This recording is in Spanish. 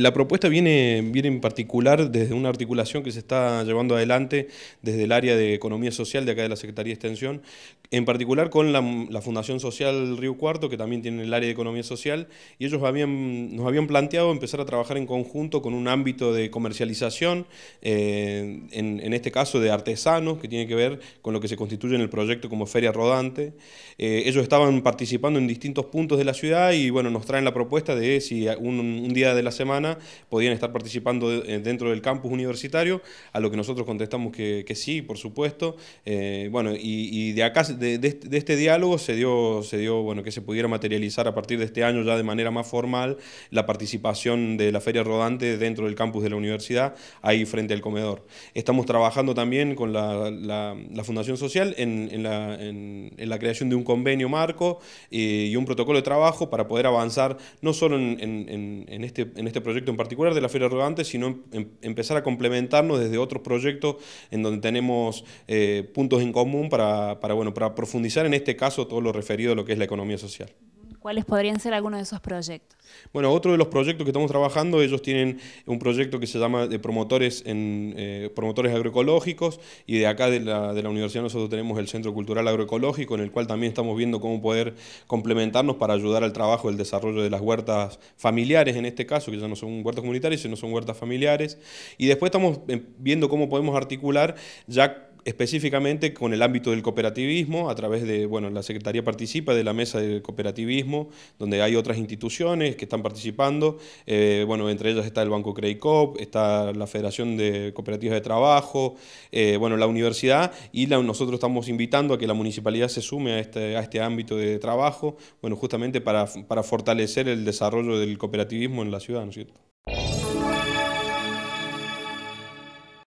la propuesta viene, viene en particular desde una articulación que se está llevando adelante desde el área de Economía Social de acá de la Secretaría de Extensión, en particular con la, Fundación Social Río Cuarto, que también tiene el área de Economía Social, y ellos habían, nos habían planteado empezar a trabajar en conjunto con un ámbito de comercialización, eh, en, este caso de artesanos, que tiene que ver con lo que se constituye en el proyecto como Feria Rodante. Eh, ellos estaban participando en distintos puntos de la ciudad y bueno, nos traen la propuesta de si un día de la semana podían estar participando eh, dentro del campus universitario, a lo que nosotros contestamos que, sí, por supuesto. Eh, bueno, y, de acá, este, de, este, diálogo, se dio, se dio bueno, que se pudiera materializar a partir de este año ya de manera más formal la participación de la Feria Rodante dentro del campus de la universidad, ahí frente al comedor. Estamos trabajando también con la, Fundación Social en, la, creación de un convenio marco eh, y un protocolo de trabajo para poder avanzar no solo en, este, en este proyecto, en particular de la Feria Rodante, sino em, em, empezar a complementarnos desde otros proyectos en donde tenemos eh, puntos en común para profundizar en este caso todo lo referido a lo que es la economía social. ¿Cuáles podrían ser algunos de esos proyectos? Bueno, otro de los proyectos que estamos trabajando, ellos tienen un proyecto que se llama de promotores, en, eh, promotores agroecológicos y de acá de la, universidad nosotros tenemos el Centro Cultural Agroecológico en el cual también estamos viendo cómo poder complementarnos para ayudar al trabajo, el desarrollo de las huertas familiares en este caso, que ya no son huertas comunitarias, sino son huertas familiares. Y después estamos em, viendo cómo podemos articular ya específicamente con el ámbito del cooperativismo, a través de, bueno, la Secretaría participa de la Mesa de Cooperativismo, donde hay otras instituciones que están participando, eh, bueno, entre ellas está el Banco cop está la Federación de Cooperativas de Trabajo, eh, bueno, la universidad, y nosotros estamos invitando a que la municipalidad se sume a este, este ámbito de trabajo, bueno, justamente para, para fortalecer el desarrollo del cooperativismo en la ciudad, ¿no es cierto?